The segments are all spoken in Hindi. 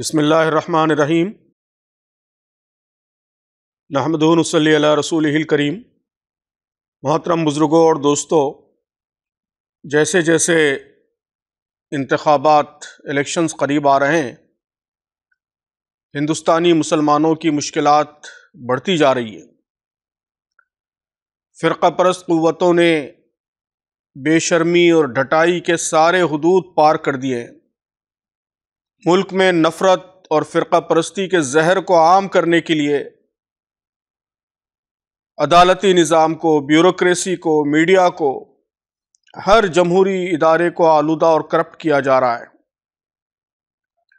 बसमीम नहमदून वसली रसूल करीम मोहतरम बुज़ुर्गों और दोस्तों जैसे जैसे इंतबात इलेक्शंस करीब आ रहे हैं हिंदुस्तानी मुसलमानों की मुश्किल बढ़ती जा रही है फ़िरका परस्त क़वतों ने बेशर्मी और ढटाई के सारे हदूद पार कर दिए हैं मुल्क में नफ़रत और फ़िरका परस्ती के जहर को आम करने के लिए अदालती निज़ाम को ब्यूरोसी को मीडिया को हर जमहूरी इदारे को आलूदा और करप्ट किया जा रहा है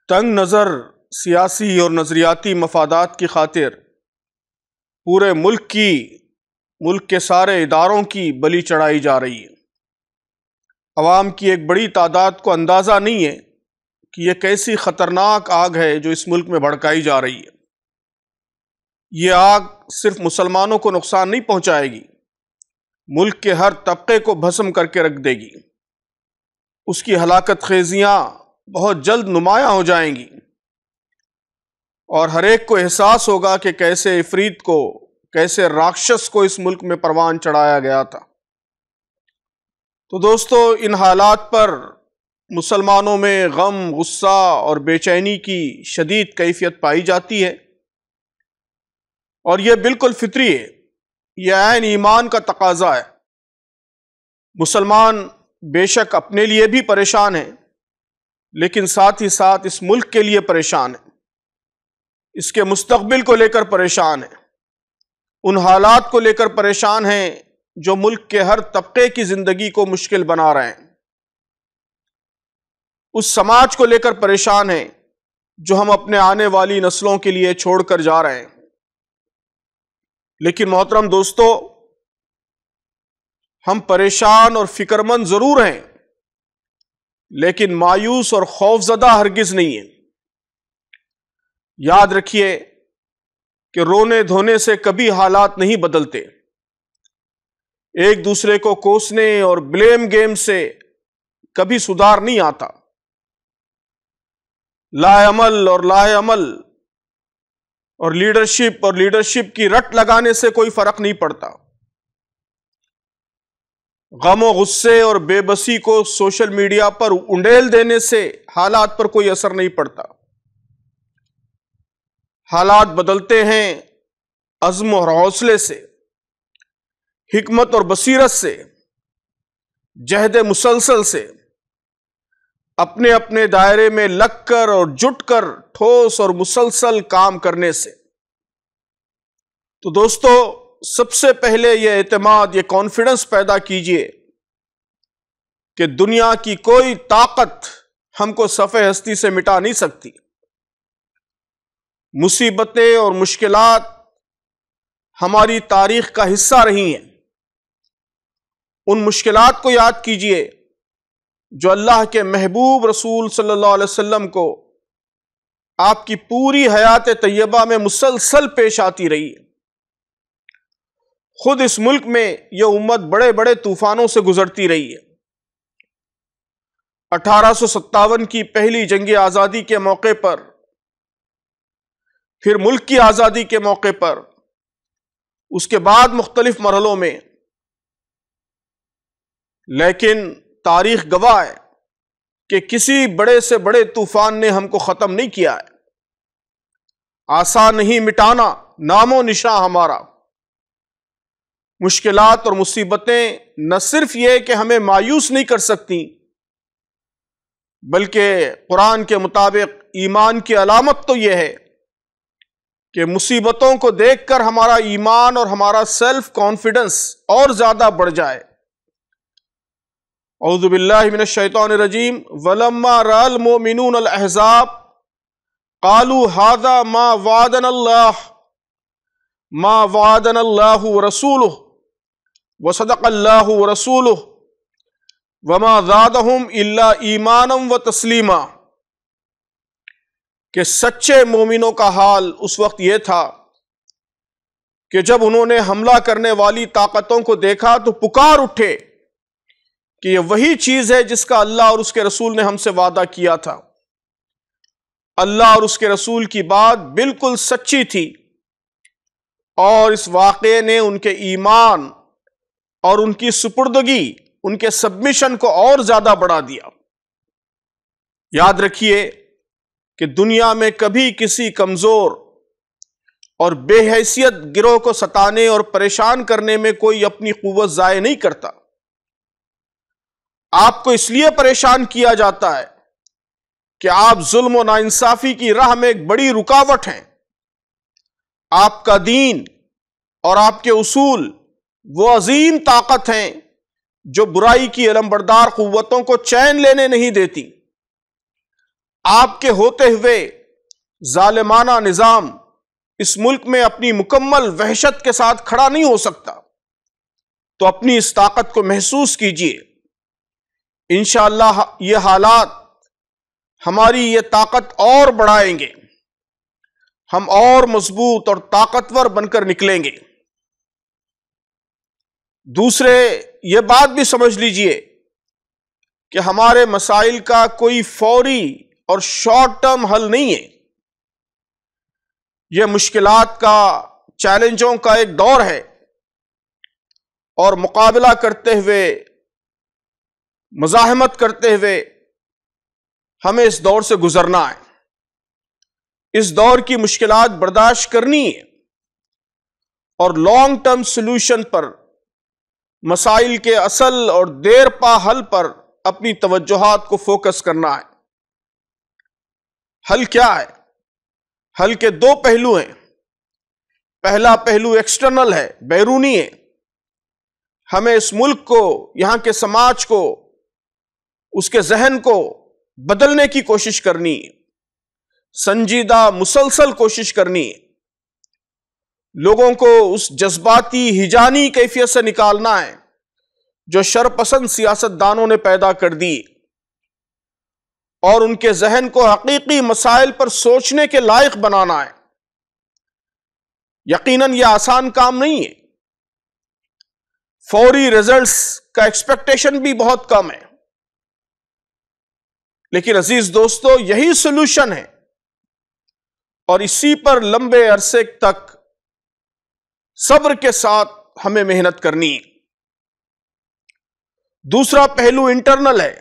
तंग नज़र सियासी और नज़रियाती मफादात की खातिर पूरे मुल्क की मुल्क के सारे इदारों की बली चढ़ाई जा रही है आवाम की एक बड़ी तादाद को अंदाज़ा नहीं है कि यह कैसी ख़तरनाक आग है जो इस मुल्क में भड़काई जा रही है ये आग सिर्फ मुसलमानों को नुकसान नहीं पहुंचाएगी मुल्क के हर तबके को भस्म करके रख देगी उसकी हलाकत खेजियाँ बहुत जल्द नुमाया हो जाएंगी और हर एक को एहसास होगा कि कैसे इफरीत को कैसे राक्षस को इस मुल्क में परवान चढ़ाया गया था तो दोस्तों इन हालात पर मुसलमानों में गम गुस्सा और बेचैनी की शदीद कैफियत पाई जाती है और यह बिल्कुल फितरी है यह आन ईमान का तकाजा है मुसलमान बेशक अपने लिए भी परेशान है लेकिन साथ ही साथ इस मुल्क के लिए परेशान है इसके मुस्तबिल को लेकर परेशान है उन हालात को लेकर परेशान हैं जो मुल्क के हर तबके की ज़िंदगी को मुश्किल बना रहे हैं उस समाज को लेकर परेशान हैं जो हम अपने आने वाली नस्लों के लिए छोड़कर जा रहे हैं लेकिन मोहतरम दोस्तों हम परेशान और फिक्रमंद जरूर हैं लेकिन मायूस और खौफजदा हरगिज नहीं है याद रखिए कि रोने धोने से कभी हालात नहीं बदलते एक दूसरे को कोसने और ब्लेम गेम से कभी सुधार नहीं आता लाअमल और लाअमल और लीडरशिप और लीडरशिप की रट लगाने से कोई फर्क नहीं पड़ता गम गुस्से और बेबसी को सोशल मीडिया पर उंडेल देने से हालात पर कोई असर नहीं पड़ता हालात बदलते हैं अज़म और हौसले से हमत और बसीरत से जहद मुसलसल से अपने अपने दायरे में लगकर और जुटकर ठोस और मुसलसल काम करने से तो दोस्तों सबसे पहले यह एतमाद ये कॉन्फिडेंस पैदा कीजिए कि दुनिया की कोई ताकत हमको सफ़े हस्ती से मिटा नहीं सकती मुसीबतें और मुश्किलात हमारी तारीख का हिस्सा रही हैं उन मुश्किलात को याद कीजिए जो अल्लाह के महबूब रसूल सल्लल्लाहु अलैहि वसल्लम को आपकी पूरी हयात तैयबा में मुसलसल पेश आती रही खुद इस मुल्क में यह उम्मत बड़े बड़े तूफानों से गुजरती रही है अठारह की पहली जंग आज़ादी के मौके पर फिर मुल्क की आज़ादी के मौके पर उसके बाद मुख्तलिफ मरहलों में लेकिन तारीख गवाह है कि किसी बड़े से बड़े तूफान ने हमको ख़त्म नहीं किया है आसा नहीं मिटाना नामो निशा हमारा मुश्किलात और मुसीबतें न सिर्फ ये कि हमें मायूस नहीं कर सकती बल्कि कुरान के मुताबिक ईमान की अलामत तो यह है कि मुसीबतों को देखकर हमारा ईमान और हमारा सेल्फ कॉन्फिडेंस और ज़्यादा बढ़ जाए अउज़बिल्लाशैतरजीम वलम्मा रलमिनज़ाब कालू हादा मा वादन अल्लाह मा वादन अल्लाह रसूल व सदक अल्लाह रसूल वमा ज़ादहम इल्ला ईमानम व तस्लीमा के सच्चे मोमिनों का हाल उस वक्त ये था कि जब उन्होंने हमला करने वाली ताकतों को देखा तो पुकार उठे कि यह वही चीज है जिसका अल्लाह और उसके रसूल ने हमसे वादा किया था अल्लाह और उसके रसूल की बात बिल्कुल सच्ची थी और इस वाक़े ने उनके ईमान और उनकी सुपुर्दगी उनके सबमिशन को और ज़्यादा बढ़ा दिया याद रखिए कि दुनिया में कभी किसी कमज़ोर और बेहैसियत गिरोह को सताने और परेशान करने में कोई अपनी कुवत ज़ाय नहीं करता आपको इसलिए परेशान किया जाता है कि आप जुल्म और नाइंसाफी की राह में एक बड़ी रुकावट हैं आपका दीन और आपके उसूल वो अजीम ताकत हैं जो बुराई की अलमबरदार क़वतों को चैन लेने नहीं देती आपके होते हुए ालमाना निज़ाम इस मुल्क में अपनी मुकम्मल वहशत के साथ खड़ा नहीं हो सकता तो अपनी इस ताकत को महसूस कीजिए इन ये हालात हमारी ये ताकत और बढ़ाएंगे हम और मजबूत और ताकतवर बनकर निकलेंगे दूसरे ये बात भी समझ लीजिए कि हमारे मसाइल का कोई फौरी और शॉर्ट टर्म हल नहीं है यह मुश्किलात का चैलेंजों का एक दौर है और मुकाबला करते हुए मजाहमत करते हुए हमें इस दौर से गुजरना है इस दौर की मुश्किलात बर्दाश्त करनी है और लॉन्ग टर्म सोल्यूशन पर मसाइल के असल और देर पा हल पर अपनी तवज्जोहत को फोकस करना है हल क्या है हल के दो पहलू हैं पहला पहलू एक्सटर्नल है बैरूनी है हमें इस मुल्क को यहां के समाज को उसके जहन को बदलने की कोशिश करनी संजीदा मुसलसल कोशिश करनी लोगों को उस जज्बाती हिजानी कैफियत से निकालना है जो शरपसंद सियासतदानों ने पैदा कर दी और उनके जहन को हकीकी मसाइल पर सोचने के लायक बनाना है यकीनन यह आसान काम नहीं है फौरी रिजल्ट्स का एक्सपेक्टेशन भी बहुत कम है लेकिन अजीज दोस्तों यही सोल्यूशन है और इसी पर लंबे अरसे तक सब्र के साथ हमें मेहनत करनी दूसरा पहलू इंटरनल है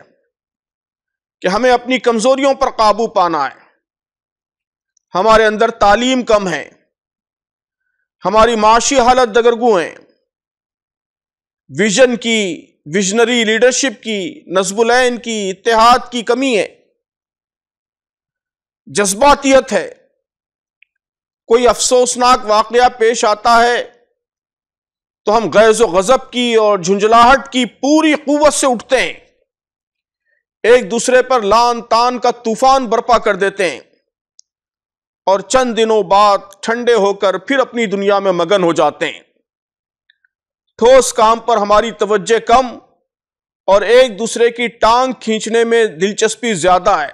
कि हमें अपनी कमजोरियों पर काबू पाना है हमारे अंदर तालीम कम है हमारी माशी हालत दगरगू है विजन की विजनरी लीडरशिप की नजबुलैन की इतिहाद की कमी है जज्बातियत है कोई अफसोसनाक वाकया पेश आता है तो हम गैज़ गज़ब की और झुंझलाहट की पूरी कुवत से उठते हैं एक दूसरे पर लान तान का तूफान बर्पा कर देते हैं और चंद दिनों बाद ठंडे होकर फिर अपनी दुनिया में मगन हो जाते हैं ठोस काम पर हमारी तवज्जो कम और एक दूसरे की टांग खींचने में दिलचस्पी ज्यादा है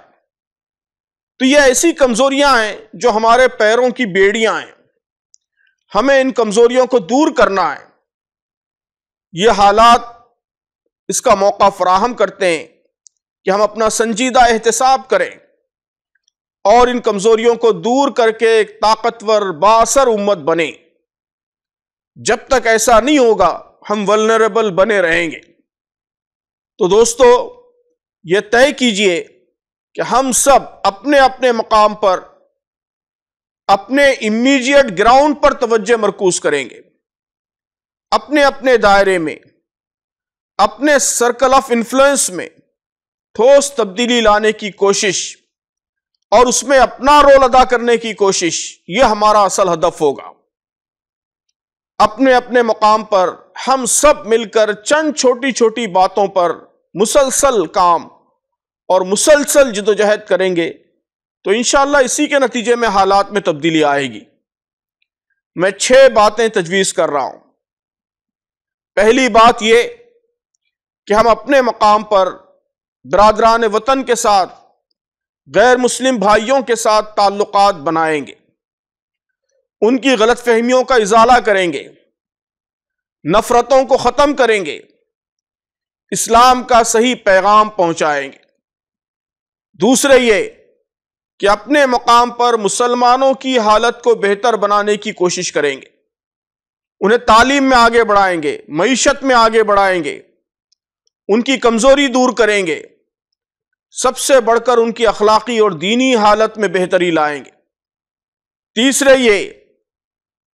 तो ये ऐसी कमजोरियां हैं जो हमारे पैरों की बेड़ियां हैं हमें इन कमजोरियों को दूर करना है ये हालात इसका मौका फराहम करते हैं कि हम अपना संजीदा एहतसाब करें और इन कमजोरियों को दूर करके एक ताकतवर बासर उम्मत बने जब तक ऐसा नहीं होगा हम वलनरेबल बने रहेंगे तो दोस्तों यह तय कीजिए कि हम सब अपने अपने मकाम पर अपने इमीडिएट ग्राउंड पर तवज्जो मरकूज करेंगे अपने अपने दायरे में अपने सर्कल ऑफ इन्फ्लुएंस में ठोस तब्दीली लाने की कोशिश और उसमें अपना रोल अदा करने की कोशिश यह हमारा असल हदफ होगा अपने अपने मकाम पर हम सब मिलकर चंद छोटी छोटी बातों पर मुसलसल काम और मुसलसल जदोजहद करेंगे तो इन इसी के नतीजे में हालात में तब्दीली आएगी मैं छह बातें तजवीज़ कर रहा हूं पहली बात यह कि हम अपने मकाम पर बरदरान वतन के साथ गैर मुस्लिम भाइयों के साथ ताल्लुक बनाएंगे उनकी गलत फहमियों का इजाला करेंगे नफ़रतों को ख़त्म करेंगे इस्लाम का सही पैगाम पहुंचाएंगे दूसरे ये कि अपने मकाम पर मुसलमानों की हालत को बेहतर बनाने की कोशिश करेंगे उन्हें तालीम में आगे बढ़ाएंगे मीशत में आगे बढ़ाएंगे उनकी कमज़ोरी दूर करेंगे सबसे बढ़कर उनकी अखलाकी और दीनी हालत में बेहतरी लाएंगे तीसरे ये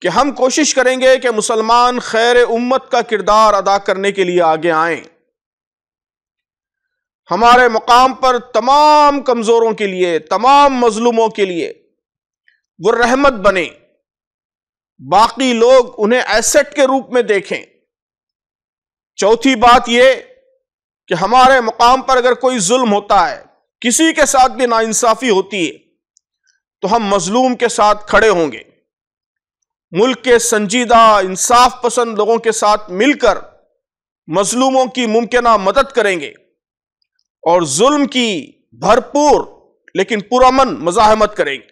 कि हम कोशिश करेंगे कि मुसलमान खैर उम्मत का किरदार अदा करने के लिए आगे आए हमारे मकाम पर तमाम कमज़ोरों के लिए तमाम मजलूमों के लिए वो रहमत बने बाकी लोग उन्हें एसेट के रूप में देखें चौथी बात यह कि हमारे मकाम पर अगर कोई जुल्म होता है किसी के साथ भी नाइंसाफ़ी होती है तो हम मजलूम के साथ खड़े होंगे मुल्क के संजीदा इंसाफ पसंद लोगों के साथ मिलकर मजलूमों की मुमकिन मदद करेंगे और जुल्म की भरपूर लेकिन पुरमन मजाहमत करेंगे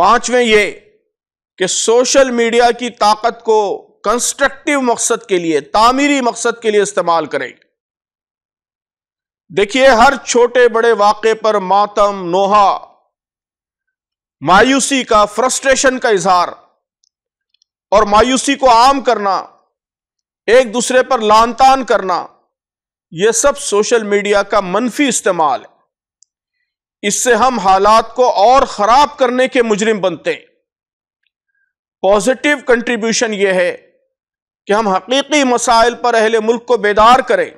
पांचवें ये कि सोशल मीडिया की ताकत को कंस्ट्रक्टिव मकसद के लिए तामीरी मकसद के लिए इस्तेमाल करेंगे देखिए हर छोटे बड़े वाक़े पर मातम नोहा मायूसी का फ्रस्ट्रेशन का इजहार और मायूसी को आम करना एक दूसरे पर लानतान करना यह सब सोशल मीडिया का मनफी इस्तेमाल है इससे हम हालात को और ख़राब करने के मुजरिम बनते हैं पॉजिटिव कंट्रीब्यूशन यह है कि हम हकीकी मसाइल पर अहले मुल्क को बेदार करें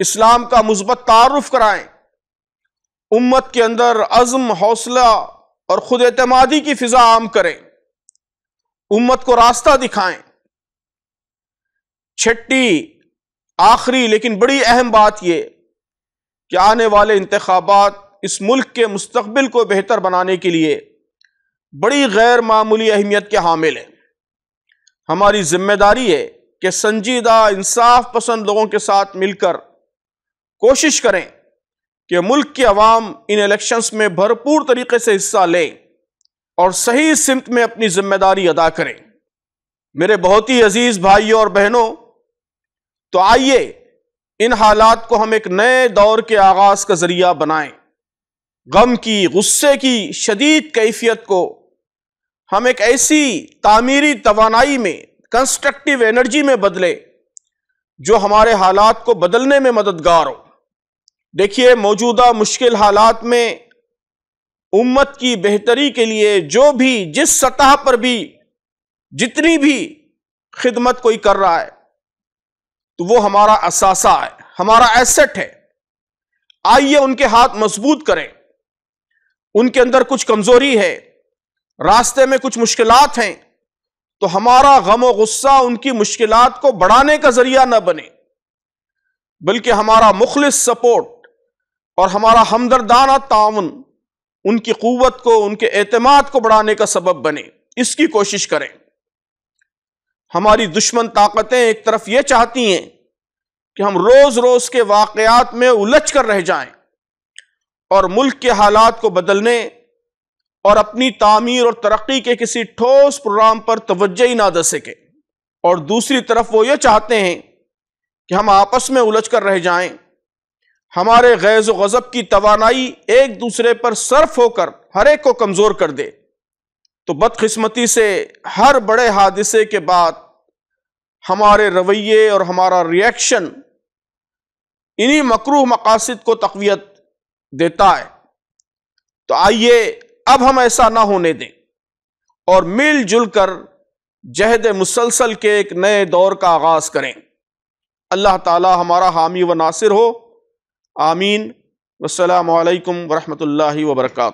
इस्लाम का मुस्बत तारफ़ कराएं उम्मत के अंदर अज़म हौसला और ख़ुद अतमादी की फ़िज़ा आम करें उम्मत को रास्ता दिखाएं छठी आखिरी लेकिन बड़ी अहम बात यह कि आने वाले इंतबात इस मुल्क के मुस्तबिल को बेहतर बनाने के लिए बड़ी गैर मामूली अहमियत के हामिल हैं हमारी जिम्मेदारी है कि संजीदा इंसाफ पसंद लोगों के साथ मिलकर कोशिश करें कि मुल्क की आवाम इन इलेक्शंस में भरपूर तरीके से हिस्सा लें और सही सिमत में अपनी जिम्मेदारी अदा करें मेरे बहुत ही अजीज भाइयों और बहनों तो आइए इन हालात को हम एक नए दौर के आगाज का जरिया बनाएं गम की गुस्से की शदीद कैफियत को हम एक ऐसी तामीरी तोानाई में कंस्ट्रक्टिव एनर्जी में बदले जो हमारे हालात को बदलने में मददगार हो देखिए मौजूदा मुश्किल हालात में उम्मत की बेहतरी के लिए जो भी जिस सतह पर भी जितनी भी खिदमत कोई कर रहा है तो वो हमारा असासा है हमारा एसेट है आइए उनके हाथ मजबूत करें उनके अंदर कुछ कमजोरी है रास्ते में कुछ मुश्किलात हैं तो हमारा गम व गुस्सा उनकी मुश्किलात को बढ़ाने का जरिया न बने बल्कि हमारा मुखलिस सपोर्ट और हमारा हमदर्दाना ताउन उनकी क़वत को उनके अतमाद को बढ़ाने का सबब बने इसकी कोशिश करें हमारी दुश्मन ताकतें एक तरफ ये चाहती हैं कि हम रोज़ रोज़ के वाक़ात में उलझ कर रह जाएं और मुल्क के हालात को बदलने और अपनी तामीर और तरक्की के किसी ठोस प्रोग्राम पर तवज्जो ही ना दे सके और दूसरी तरफ वो ये चाहते हैं कि हम आपस में उलझ कर रह जाएं हमारे गैज़ गज़ब की तोानाई एक दूसरे पर सर्फ होकर हर एक को कमज़ोर कर दे तो बदकस्मती से हर बड़े हादसे के बाद हमारे रवैये और हमारा रिएक्शन इन्हीं मकरूह मकासद को तकवीत देता है तो आइए अब हम ऐसा ना होने दें और मिलजुल कर जहद मुसलसल के एक नए दौर का आगाज़ करें अल्लाह ताला हमारा हामी व नासिर हो आमीन वालकम वरहमल वर्का